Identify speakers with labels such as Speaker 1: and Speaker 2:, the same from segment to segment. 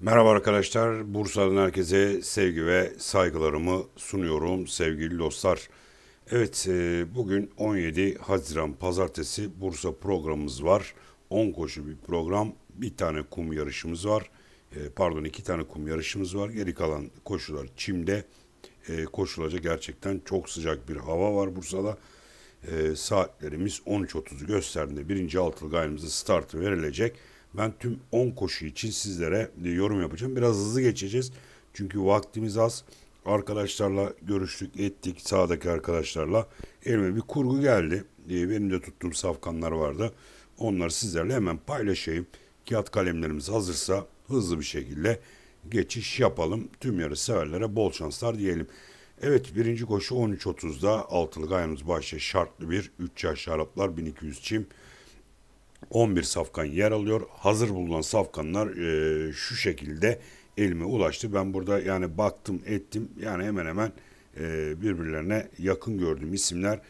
Speaker 1: Merhaba arkadaşlar, Bursa'dan herkese sevgi ve saygılarımı sunuyorum sevgili dostlar. Evet, e, bugün 17 Haziran Pazartesi Bursa programımız var. 10 koşu bir program, bir tane kum yarışımız var. E, pardon, iki tane kum yarışımız var. Geri kalan koşular Çim'de e, koşulacak gerçekten çok sıcak bir hava var Bursa'da. Saatlerimiz 13.30'u gösterdiğinde birinci altılı gayrımızın startı verilecek. Ben tüm 10 koşu için sizlere e, yorum yapacağım. Biraz hızlı geçeceğiz. Çünkü vaktimiz az. Arkadaşlarla görüştük, ettik sağdaki arkadaşlarla. Elime bir kurgu geldi. E, benim de tuttuğum safkanlar vardı. Onları sizlerle hemen paylaşayım. Kağıt kalemlerimiz hazırsa hızlı bir şekilde geçiş yapalım. Tüm yarı severlere bol şanslar diyelim. Evet birinci koşu 13.30'da altılı gayamız bahçe şartlı bir 3 yaş şaraplar 1200 çim. 11 safkan yer alıyor. Hazır bulunan safkanlar e, şu şekilde elime ulaştı. Ben burada yani baktım ettim yani hemen hemen e, birbirlerine yakın gördüğüm isimler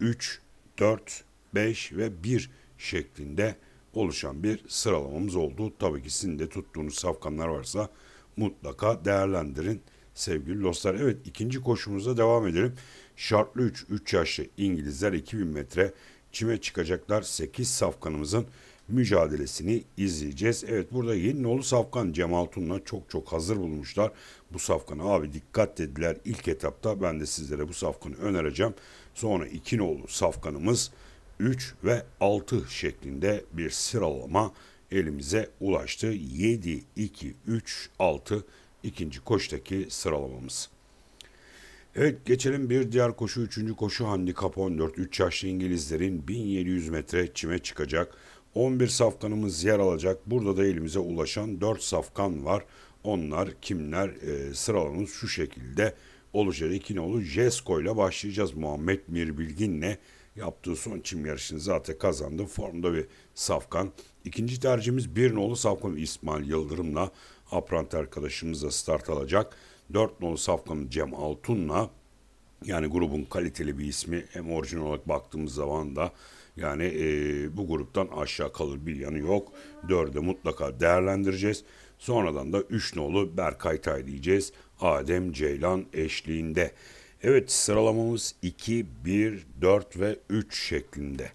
Speaker 1: 3, 4, 5 ve 1 şeklinde oluşan bir sıralamamız oldu. Tabii ki sizin de tuttuğunuz safkanlar varsa mutlaka değerlendirin sevgili dostlar. Evet ikinci koşumuza devam edelim. Şartlı 3, 3 yaşlı İngilizler 2000 metre çime çıkacaklar 8 safkanımızın mücadelesini izleyeceğiz. Evet burada Yeninoğlu Safkan Cemal Tun'la çok çok hazır bulmuşlar. Bu Safkan'a abi dikkat dediler ilk etapta. Ben de sizlere bu Safkan'ı önereceğim. Sonra iki İkinoğlu Safkan'ımız 3 ve 6 şeklinde bir sıralama elimize ulaştı. 7, 2, 3, 6 ikinci koştaki sıralamamız. Evet geçelim bir diğer koşu 3. koşu handikap 14. 3 yaşlı İngilizlerin 1700 metre çime çıkacak. 11 safkanımız yer alacak. Burada da elimize ulaşan 4 safkan var. Onlar kimler e, sıralamamız şu şekilde olacak. İkinoğlu Jesko ile başlayacağız. Muhammed Mirbilgin'le yaptığı son çim yarışını zaten kazandı. Formda bir safkan. İkinci tercihimiz bir nolu safkan İsmail Yıldırım'la aprant arkadaşımızla start alacak. 4 nolu safkanı Cem Altun'la yani grubun kaliteli bir ismi hem orijinal olarak baktığımız zaman da yani e, bu gruptan aşağı kalır bir yanı yok. Dörde mutlaka değerlendireceğiz. Sonradan da üç nolu Berkay Tay diyeceğiz. Adem Ceylan eşliğinde. Evet sıralamamız 2, 1, 4 ve 3 şeklinde.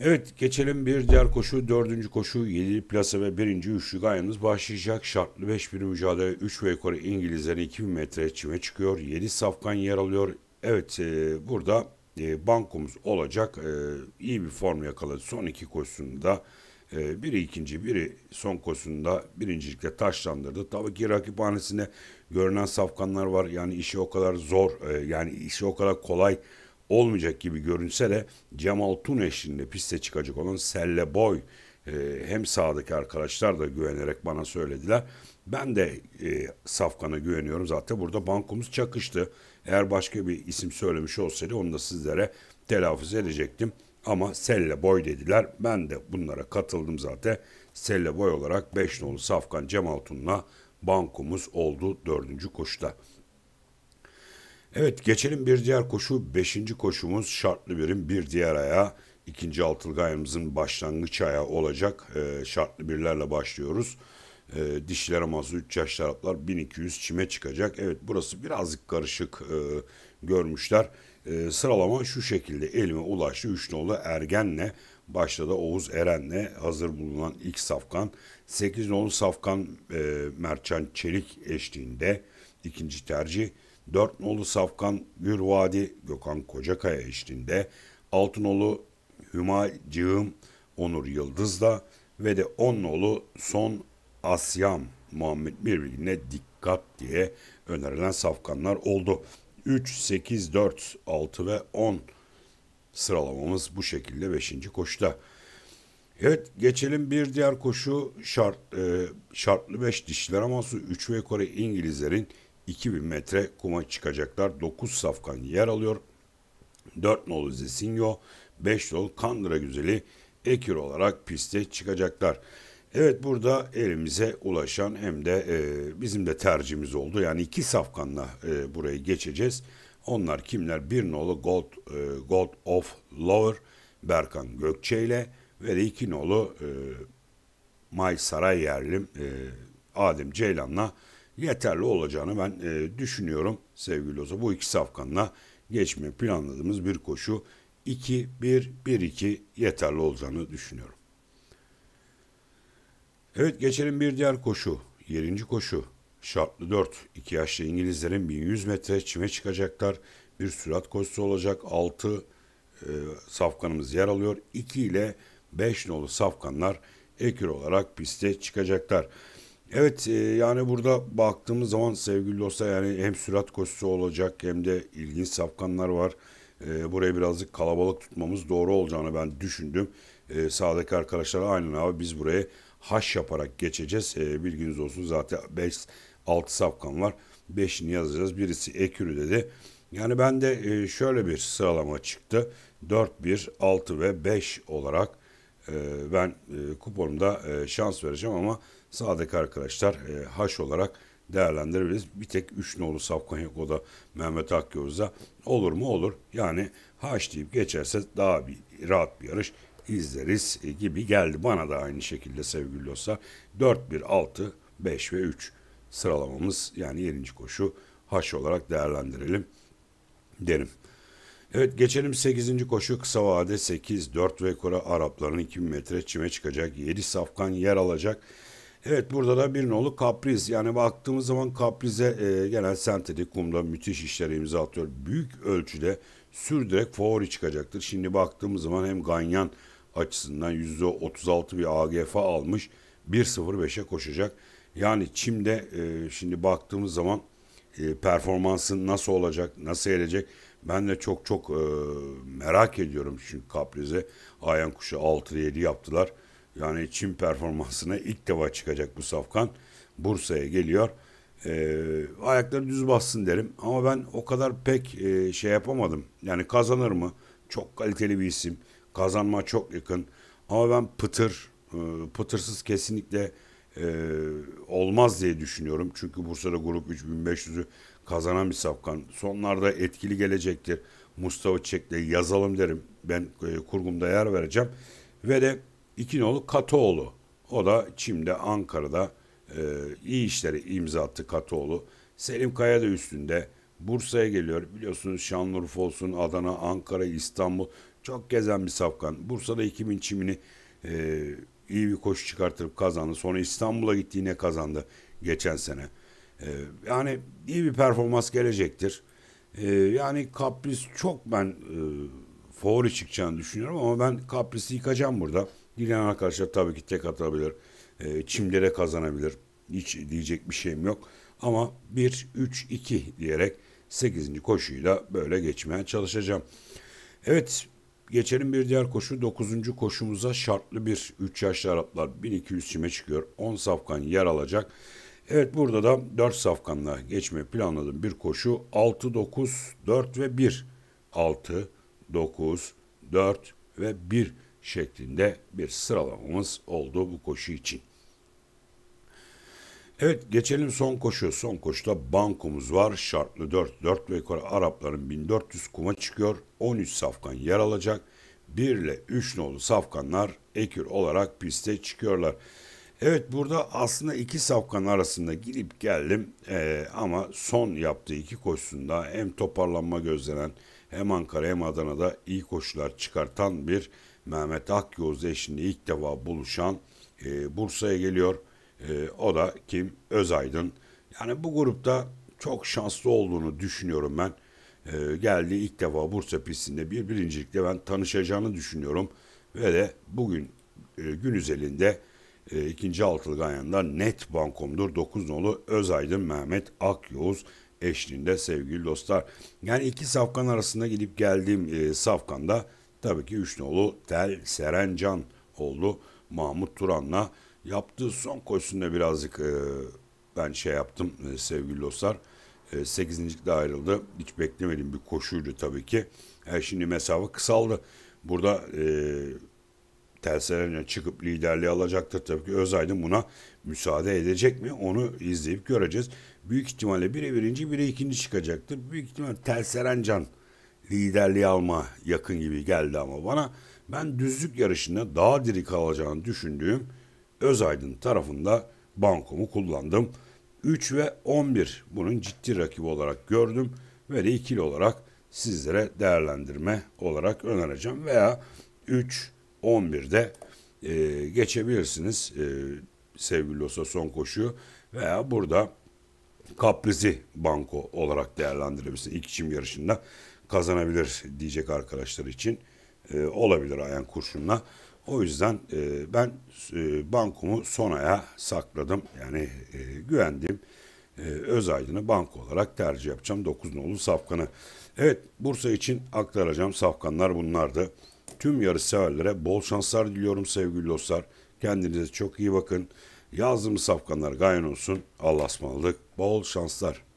Speaker 1: Evet geçelim bir diğer koşu. Dördüncü koşu. Yedi plase ve birinci üçlü gayemiz başlayacak. Şartlı 5000 mücadele 3 ve yukarı İngilizlerin 2000 metre çime çıkıyor. 7 safkan yer alıyor. Evet e, burada e, bankomuz olacak. E, iyi bir form yakaladı. Son iki koşusunda e, biri ikinci biri son koşusunda birincilikle taşlandırdı. Tabii ki rakiphanesinde görünen safkanlar var. Yani işi o kadar zor e, yani işi o kadar kolay olmayacak gibi görünse de Cemal Tun eşliğinde piste çıkacak olan Selle Boy e, hem sahadaki arkadaşlar da güvenerek bana söylediler. Ben de e, Safkan'a güveniyorum. Zaten burada bankomuz çakıştı. Eğer başka bir isim söylemiş olsaydı onu da sizlere telaffuz edecektim. Ama Selle Boy dediler. Ben de bunlara katıldım zaten. Selle Boy olarak 5 nolu Safkan Cemal Tun'la bankomuz oldu 4. koşuda. Evet geçelim bir diğer koşu. Beşinci koşumuz şartlı birim bir diğer aya. ikinci altılgayımızın başlangıç ayağı olacak. E, şartlı birlerle başlıyoruz. E, ee, dişiler aması 3 yaş taraflar 1200 çime çıkacak. Evet burası birazcık karışık e, görmüşler. E, sıralama şu şekilde elime ulaştı. 3 nolu Ergen'le başta da Oğuz Eren'le hazır bulunan ilk safkan. 8 nolu safkan e, Mertcan Çelik eşliğinde ikinci tercih. Dörtnolu Safkan Gürvadi Gökhan Kocakaya eşliğinde Altınolu Hüma Cığım Onur Yıldız'la ve de Onnolu Son Asyam Muhammed Mirbilgin'e dikkat diye önerilen safkanlar oldu. 3, 8, 4, 6 ve 10 sıralamamız bu şekilde 5. koşuda. Evet geçelim bir diğer koşu şart, e, şartlı 5 dişler ama su 3 ve Kore İngilizlerin 2000 metre kuma çıkacaklar. 9 safkan yer alıyor. 4 nolu Zesinho, 5 nolu Kandıra Güzeli ekür olarak piste çıkacaklar. Evet burada elimize ulaşan hem de e, bizim de tercihimiz oldu. Yani iki safkanla e, buraya geçeceğiz. Onlar kimler? Bir nolu Gold, e, Gold of Lower Berkan Gökçe ile ve de iki nolu e, May Sarayerlim e, Adem Ceylan'la yeterli olacağını ben e, düşünüyorum sevgili Oza. Bu iki safkanla geçme planladığımız bir koşu 2-1-1-2 yeterli olacağını düşünüyorum. Evet geçelim bir diğer koşu. Yerinci koşu. Şartlı 4. İki yaşlı İngilizlerin 1100 metre çime çıkacaklar. Bir sürat koşusu olacak. 6 e, safkanımız yer alıyor. 2 ile 5 nolu safkanlar ekür olarak piste çıkacaklar. Evet e, yani burada baktığımız zaman sevgili dostlar yani hem sürat koşusu olacak hem de ilginç safkanlar var. E, buraya birazcık kalabalık tutmamız doğru olacağını ben düşündüm. E, sağdaki arkadaşlara aynen abi biz buraya haş yaparak geçeceğiz. E, bilginiz olsun zaten 5 6 safkan var. 5'ini yazacağız. Birisi Ekürü dedi. Yani ben de e, şöyle bir sıralama çıktı. 4 1 6 ve 5 olarak ben kuponumda şans vereceğim ama sağdaki arkadaşlar e, haş olarak değerlendirebiliriz. Bir tek 3 nolu Savkonyako'da Mehmet Akgöz'de olur mu olur. Yani haş deyip geçerse daha bir rahat bir yarış izleriz e, gibi geldi. Bana da aynı şekilde sevgili dostlar. 4, 1, 6, 5 ve 3 sıralamamız yani yedinci koşu haş olarak değerlendirelim derim. Evet geçelim 8. koşu kısa vade 8 4 ve kora Arapların 2000 metre çime çıkacak. 7 safkan yer alacak. Evet burada da bir nolu kapriz. Yani baktığımız zaman kaprize e, genel sentetik kumda müthiş işler imza atıyor. Büyük ölçüde sürdürek favori çıkacaktır. Şimdi baktığımız zaman hem Ganyan açısından %36 bir AGF almış. 1.05'e koşacak. Yani Çim'de e, şimdi baktığımız zaman e, performansın nasıl olacak, nasıl gelecek ben de çok çok e, merak ediyorum. Çünkü Kapriz'e Ayan Kuş'u 6-7 yaptılar. Yani Çin performansına ilk defa çıkacak bu Safkan. Bursa'ya geliyor. E, ayakları düz bassın derim. Ama ben o kadar pek e, şey yapamadım. Yani kazanır mı? Çok kaliteli bir isim. Kazanma çok yakın. Ama ben pıtır, e, pıtırsız kesinlikle e, olmaz diye düşünüyorum. Çünkü Bursa'da grup 3500'ü kazanan bir Safkan. Sonlarda etkili gelecektir. Mustafa Çek'le yazalım derim. Ben e, kurgumda yer vereceğim. Ve de İkinoğlu Katoğlu. O da Çim'de, Ankara'da e, iyi işleri imza attı Katoğlu. Selim Kaya da üstünde. Bursa'ya geliyor. Biliyorsunuz Şanlıurfa olsun, Adana, Ankara, İstanbul. Çok gezen bir safkan. Bursa'da 2000 çimini e, iyi bir koşu çıkartıp kazandı. Sonra İstanbul'a gitti kazandı geçen sene. E, yani iyi bir performans gelecektir. E, yani Kapris çok ben e, favori çıkacağını düşünüyorum ama ben Kapris'i yıkacağım burada. Dileyen arkadaşlar tabii ki tek atabilir. E, çimlere kazanabilir. Hiç diyecek bir şeyim yok. Ama 1-3-2 diyerek 8. koşuyu da böyle geçmeye çalışacağım. Evet geçelim bir diğer koşu 9. koşumuza şartlı bir 3 yaşlı Araplar 1200 çime çıkıyor. 10 safkan yer alacak. Evet burada da 4 safkanla geçme planladım bir koşu 6, 9, 4 ve 1. 6, 9, 4 ve 1 şeklinde bir sıralamamız oldu bu koşu için. Evet geçelim son koşu. Son koşuda bankomuz var. Şartlı 4. 4 ve yukarı Arapların 1400 kuma çıkıyor. 13 safkan yer alacak. 1 ile 3 nolu safkanlar ekür olarak piste çıkıyorlar. Evet burada aslında iki safkan arasında gidip geldim ee, ama son yaptığı iki koşusunda hem toparlanma gözlenen hem Ankara hem Adana'da iyi koşular çıkartan bir Mehmet Akyoz'la eşinde ilk defa buluşan e, Bursa'ya geliyor. E, o da kim? Özaydın. Yani bu grupta çok şanslı olduğunu düşünüyorum ben. E, geldi ilk defa Bursa pistinde bir birincilikle ben tanışacağını düşünüyorum. Ve de bugün e, gün üzerinde e, ikinci altılı ganyanında net bankomdur. 9 nolu Özaydın Mehmet Akyuz eşliğinde sevgili dostlar. Yani iki safkan arasında gidip geldiğim e, safkanda Tabii ki üç Tel Serencan oldu. Mahmut Turan'la yaptığı son koşusunda birazcık e, ben şey yaptım e, sevgili dostlar. E, 8. de ayrıldı. Hiç beklemediğim bir koşuydu tabii ki. E, şimdi mesafe kısaldı. Burada e, Tel Serencan çıkıp liderliği alacaktır tabii ki. Özaydın buna müsaade edecek mi? Onu izleyip göreceğiz. Büyük ihtimalle biri birinci, biri ikinci çıkacaktır. Büyük ihtimalle Tel Serencan liderliği alma yakın gibi geldi ama bana ben düzlük yarışında daha diri kalacağını düşündüğüm Özaydın tarafında bankomu kullandım. 3 ve 11 bunun ciddi rakibi olarak gördüm ve de ikili olarak sizlere değerlendirme olarak önereceğim veya 3 11'de e, geçebilirsiniz e, sevgili olsa son koşu veya burada kaprizi banko olarak değerlendirebilirsin ilk çim yarışında kazanabilir diyecek arkadaşlar için e, olabilir ayan kurşunla. O yüzden e, ben e, bankomu sonaya sakladım. Yani e, güvendiğim e, Özaydın'ı banko olarak tercih yapacağım. 9 nolu safkanı. Evet Bursa için aktaracağım safkanlar bunlardı. Tüm yarışseverlere bol şanslar diliyorum sevgili dostlar. Kendinize çok iyi bakın. Yazdığımız safkanlar gayen olsun. Allah'a ısmarladık. Bol şanslar.